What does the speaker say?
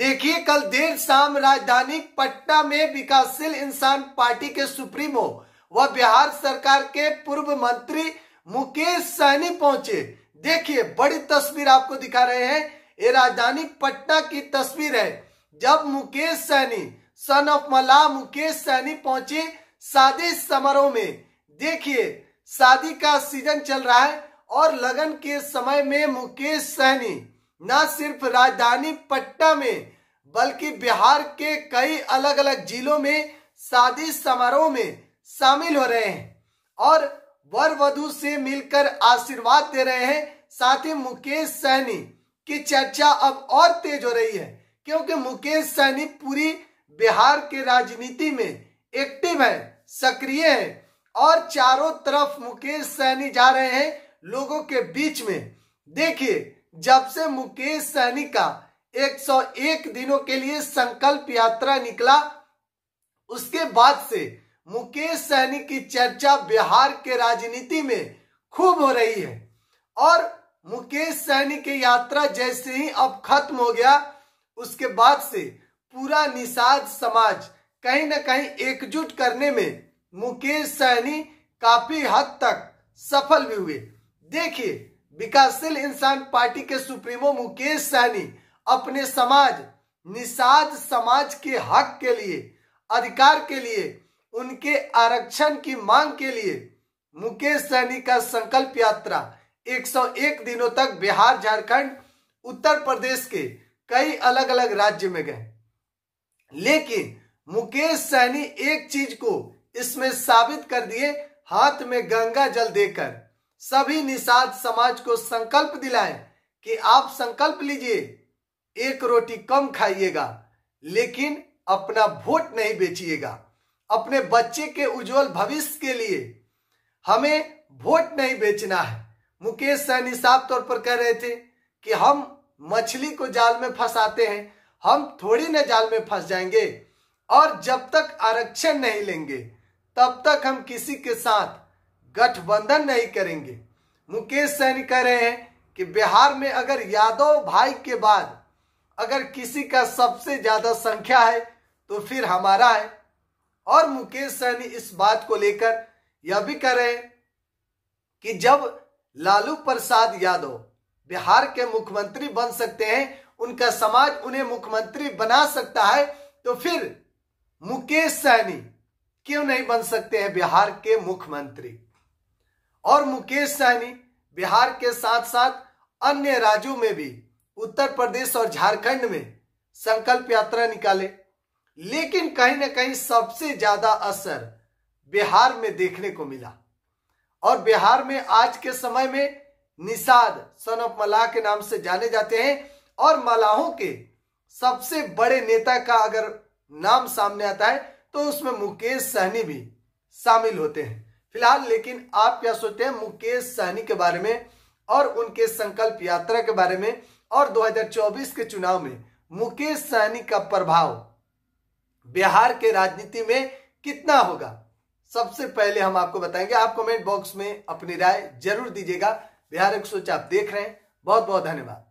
देखिए कल देर शाम राजधानी पटना में विकासशील इंसान पार्टी के सुप्रीमो व बिहार सरकार के पूर्व मंत्री मुकेश सहनी पहुंचे देखिए बड़ी तस्वीर आपको दिखा रहे हैं ये राजधानी पटना की तस्वीर है जब मुकेश सहनी सन ऑफ मला मुकेश सहनी पहुंचे शादी समारोह में देखिए शादी का सीजन चल रहा है और लगन के समय में मुकेश सहनी न सिर्फ राजधानी पटना में बल्कि बिहार के कई अलग अलग जिलों में शादी समारोह में शामिल हो रहे हैं और वर वधु से मिलकर आशीर्वाद दे रहे हैं साथ ही मुकेश सहनी की चर्चा अब और तेज हो रही है क्योंकि मुकेश सहनी पूरी बिहार के राजनीति में एक्टिव है सक्रिय है और चारों तरफ मुकेश सहनी जा रहे हैं लोगों के बीच में देखिए जब से मुकेश सहनी का 101 दिनों के लिए संकल्प यात्रा निकला उसके बाद से मुकेश सहनी की चर्चा बिहार के राजनीति में खूब हो रही है और मुकेश सहनी की यात्रा जैसे ही अब खत्म हो गया उसके बाद से पूरा निषाद समाज कहीं ना कहीं एकजुट करने में मुकेश सहनी काफी हद तक सफल भी हुए देखिए विकासशील इंसान पार्टी के सुप्रीमो मुकेश सहनी अपने समाज निषाद समाज के हक के लिए अधिकार के लिए उनके आरक्षण की मांग के लिए मुकेश सहनी का संकल्प यात्रा 101 दिनों तक बिहार झारखंड उत्तर प्रदेश के कई अलग अलग राज्य में गए लेकिन मुकेश सहनी एक चीज को इसमें साबित कर दिए हाथ में गंगा जल देकर सभी निषाद समाज को संकल्प दिलाएं कि आप संकल्प लीजिए एक रोटी कम खाइएगा लेकिन अपना वोट नहीं बेचिएगा अपने बच्चे के उज्जवल भविष्य के लिए हमें वोट नहीं बेचना है मुकेश सैनी साफ तौर पर कह रहे थे कि हम मछली को जाल में फंसाते हैं हम थोड़ी न जाल में फंस जाएंगे और जब तक आरक्षण नहीं लेंगे तब तक हम किसी के साथ गठबंधन नहीं करेंगे मुकेश सैनी कह रहे हैं कि बिहार में अगर यादव भाई के बाद अगर किसी का सबसे ज्यादा संख्या है तो फिर हमारा है और मुकेश सैनी इस बात को लेकर यह भी कह रहे हैं कि जब लालू प्रसाद यादव बिहार के मुख्यमंत्री बन सकते हैं उनका समाज उन्हें मुख्यमंत्री बना सकता है तो फिर मुकेश सहनी क्यों नहीं बन सकते हैं बिहार के मुख्यमंत्री और मुकेश सहनी बिहार के साथ साथ अन्य राज्यों में भी उत्तर प्रदेश और झारखंड में संकल्प यात्रा निकाले लेकिन कहीं ना कहीं सबसे ज्यादा असर बिहार में देखने को मिला और बिहार में आज के समय में निषाद सन ऑफ मलाह के नाम से जाने जाते हैं और मलाहों के सबसे बड़े नेता का अगर नाम सामने आता है तो उसमें मुकेश सहनी भी शामिल होते हैं फिलहाल लेकिन आप क्या सोचते हैं मुकेश सहनी के बारे में और उनके संकल्प यात्रा के बारे में और 2024 के चुनाव में मुकेश सहनी का प्रभाव बिहार के राजनीति में कितना होगा सबसे पहले हम आपको बताएंगे आप कमेंट बॉक्स में अपनी राय जरूर दीजिएगा बिहार एक सोच आप देख रहे हैं बहुत बहुत धन्यवाद